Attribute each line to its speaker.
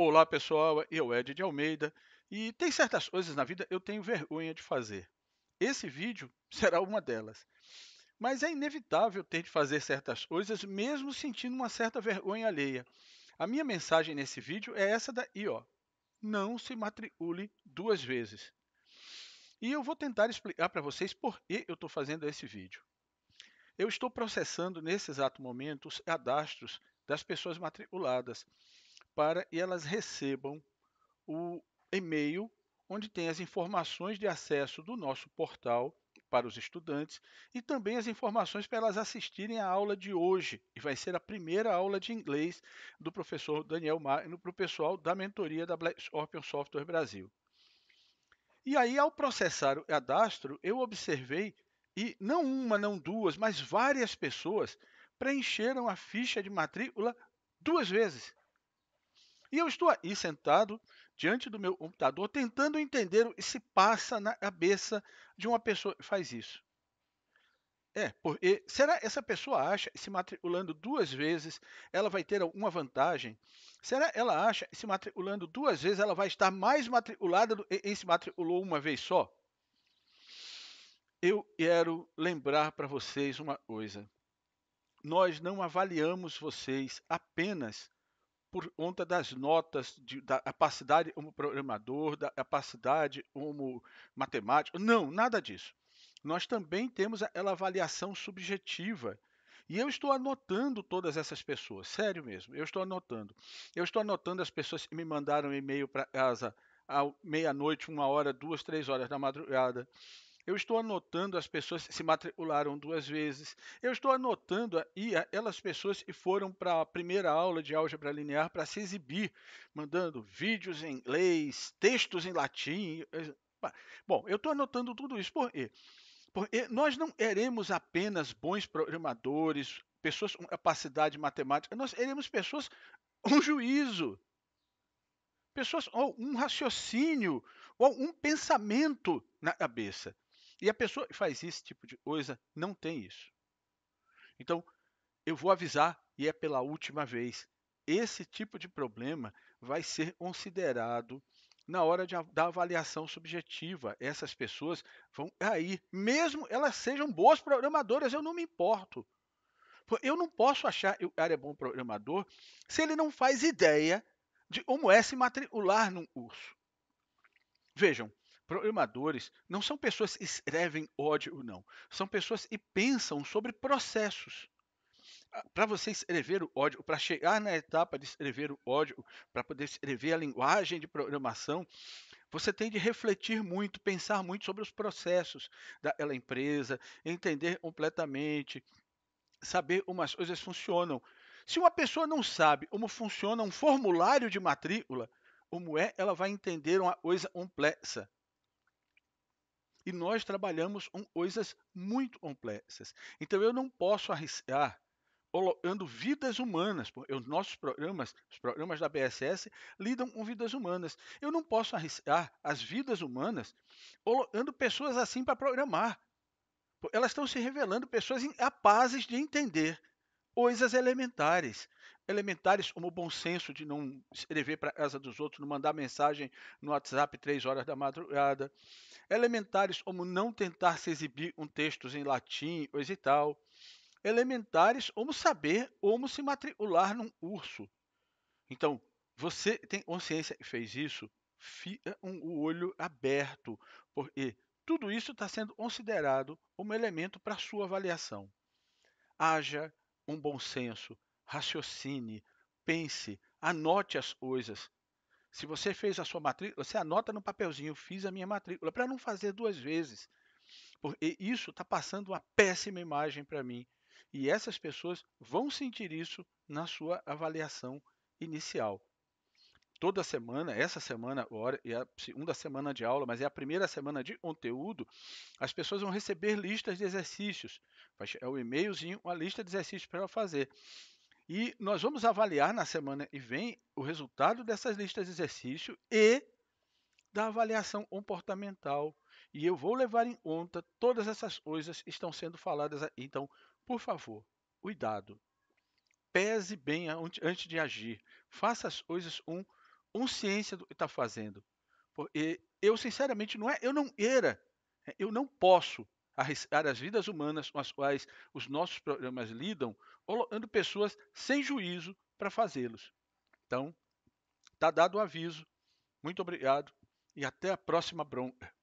Speaker 1: Olá pessoal, eu Ed de Almeida e tem certas coisas na vida eu tenho vergonha de fazer. Esse vídeo será uma delas. Mas é inevitável ter de fazer certas coisas mesmo sentindo uma certa vergonha alheia. A minha mensagem nesse vídeo é essa daí, ó. Não se matricule duas vezes. E eu vou tentar explicar para vocês por que eu estou fazendo esse vídeo. Eu estou processando nesse exato momento os cadastros das pessoas matriculadas para elas recebam o e-mail onde tem as informações de acesso do nosso portal para os estudantes e também as informações para elas assistirem à aula de hoje, e vai ser a primeira aula de inglês do professor Daniel Magno para o pessoal da mentoria da Black Scorpion Software Brasil. E aí, ao processar o cadastro, eu observei, e não uma, não duas, mas várias pessoas preencheram a ficha de matrícula duas vezes. E eu estou aí sentado diante do meu computador tentando entender o que se passa na cabeça de uma pessoa que faz isso. É, porque será essa pessoa acha que se matriculando duas vezes ela vai ter alguma vantagem? Será ela acha que se matriculando duas vezes ela vai estar mais matriculada do que se matriculou uma vez só? Eu quero lembrar para vocês uma coisa. Nós não avaliamos vocês apenas por conta das notas, de, da capacidade como programador, da capacidade como matemático. Não, nada disso. Nós também temos aquela avaliação subjetiva. E eu estou anotando todas essas pessoas, sério mesmo, eu estou anotando. Eu estou anotando as pessoas que me mandaram e-mail para casa à meia-noite, uma hora, duas, três horas da madrugada. Eu estou anotando as pessoas que se matricularam duas vezes. Eu estou anotando aí aquelas pessoas que foram para a primeira aula de álgebra linear para se exibir, mandando vídeos em inglês, textos em latim. Eh, Bom, eu estou anotando tudo isso por quê? Porque nós não queremos apenas bons programadores, pessoas com capacidade matemática, nós queremos pessoas com juízo, pessoas com um raciocínio, ou um pensamento na cabeça. E a pessoa que faz esse tipo de coisa não tem isso. Então, eu vou avisar e é pela última vez. Esse tipo de problema vai ser considerado na hora de, da avaliação subjetiva. Essas pessoas vão aí, mesmo elas sejam boas programadoras, eu não me importo. Eu não posso achar que o cara é bom programador se ele não faz ideia de como é se matricular num curso. Vejam, Programadores não são pessoas que escrevem ódio, não. São pessoas que pensam sobre processos. Ah, para você escrever o ódio, para chegar na etapa de escrever o ódio, para poder escrever a linguagem de programação, você tem de refletir muito, pensar muito sobre os processos daquela empresa, entender completamente, saber como as coisas funcionam. Se uma pessoa não sabe como funciona um formulário de matrícula, como é, ela vai entender uma coisa complexa. E nós trabalhamos com coisas muito complexas. Então eu não posso arriscar colocando vidas humanas. Os nossos programas, os programas da BSS, lidam com vidas humanas. Eu não posso arriscar as vidas humanas colocando pessoas assim para programar. Elas estão se revelando pessoas incapazes de entender coisas elementares. Elementares como o bom senso de não escrever para a casa dos outros, não mandar mensagem no WhatsApp três horas da madrugada. Elementares como não tentar se exibir um texto em latim, coisa e tal. Elementares como saber como se matricular num curso. Então, você tem consciência que fez isso, fica um, o olho aberto, porque tudo isso está sendo considerado como elemento para sua avaliação. Haja um bom senso, raciocine, pense, anote as coisas. Se você fez a sua matrícula, você anota no papelzinho, fiz a minha matrícula, para não fazer duas vezes. Porque isso está passando uma péssima imagem para mim. E essas pessoas vão sentir isso na sua avaliação inicial toda semana, essa semana agora é a segunda semana de aula, mas é a primeira semana de conteúdo, as pessoas vão receber listas de exercícios. É o e-mailzinho, uma lista de exercícios para fazer. E nós vamos avaliar na semana que vem o resultado dessas listas de exercício e da avaliação comportamental. E eu vou levar em conta todas essas coisas que estão sendo faladas. Aqui. Então, por favor, cuidado. Pese bem antes de agir. Faça as coisas um consciência do que está fazendo. Porque eu, sinceramente, não é, eu não era, é, eu não posso arriscar as vidas humanas com as quais os nossos programas lidam, colocando pessoas sem juízo para fazê-los. Então, está dado o aviso. Muito obrigado e até a próxima bronca.